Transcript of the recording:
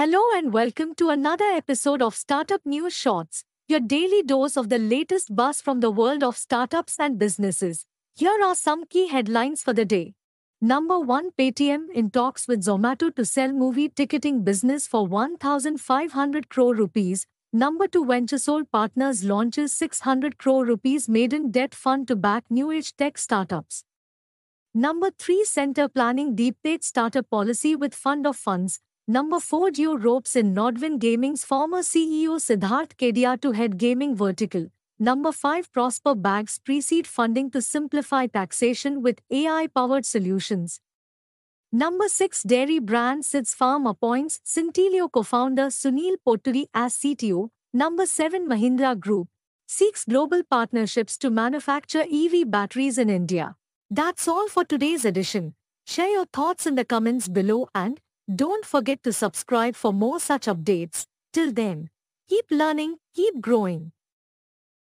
Hello and welcome to another episode of Startup News Shorts, your daily dose of the latest buzz from the world of startups and businesses. Here are some key headlines for the day. Number 1 Paytm in talks with Zomato to sell movie ticketing business for 1500 crore rupees. Number 2 Soul Partners launches 600 crore rupees maiden debt fund to back new age tech startups. Number 3 Center planning deep state startup policy with fund of funds Number 4 Duo Ropes in Nodwin Gaming's former CEO Siddharth Kedia to head gaming vertical. Number 5 Prosper Bags pre-seed funding to simplify taxation with AI-powered solutions. Number 6 Dairy brand Sids Farm appoints Centilio co-founder Sunil Poturi as CTO. Number 7 Mahindra Group seeks global partnerships to manufacture EV batteries in India. That's all for today's edition. Share your thoughts in the comments below and don't forget to subscribe for more such updates. Till then, keep learning, keep growing.